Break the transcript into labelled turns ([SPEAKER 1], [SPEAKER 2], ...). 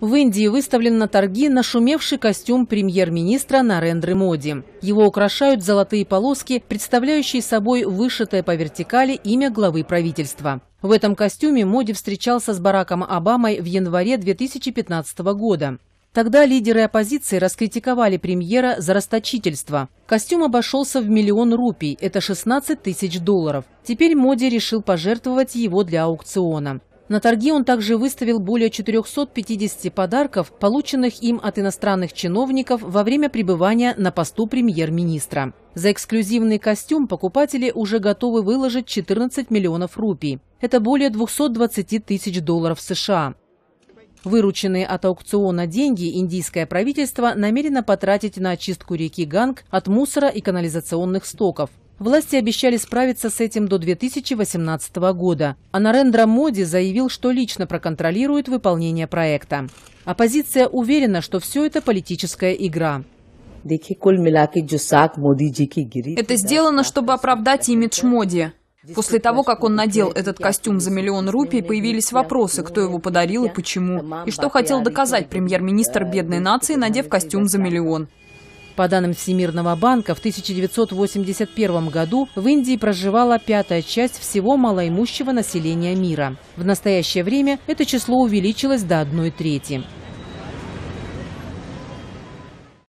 [SPEAKER 1] В Индии выставлен на торги нашумевший костюм премьер-министра Нарендры Моди. Его украшают золотые полоски, представляющие собой вышитое по вертикали имя главы правительства. В этом костюме Моди встречался с Бараком Обамой в январе 2015 года. Тогда лидеры оппозиции раскритиковали премьера за расточительство. Костюм обошелся в миллион рупий, это 16 тысяч долларов. Теперь Моди решил пожертвовать его для аукциона. На торги он также выставил более 450 подарков, полученных им от иностранных чиновников во время пребывания на посту премьер-министра. За эксклюзивный костюм покупатели уже готовы выложить 14 миллионов рупий. Это более 220 тысяч долларов США. Вырученные от аукциона деньги индийское правительство намерено потратить на очистку реки Ганг от мусора и канализационных стоков. Власти обещали справиться с этим до 2018 года. А Нарендра Моди заявил, что лично проконтролирует выполнение проекта. Оппозиция уверена, что все это политическая
[SPEAKER 2] игра. Это
[SPEAKER 1] сделано, чтобы оправдать
[SPEAKER 3] имидж Моди. После того, как он надел этот костюм за миллион рупий, появились вопросы, кто его подарил и почему, и что хотел доказать премьер-министр бедной нации, надев костюм за
[SPEAKER 1] миллион. По данным Всемирного банка, в 1981 году в Индии проживала пятая часть всего малоимущего населения мира. В настоящее время
[SPEAKER 2] это число увеличилось до одной трети.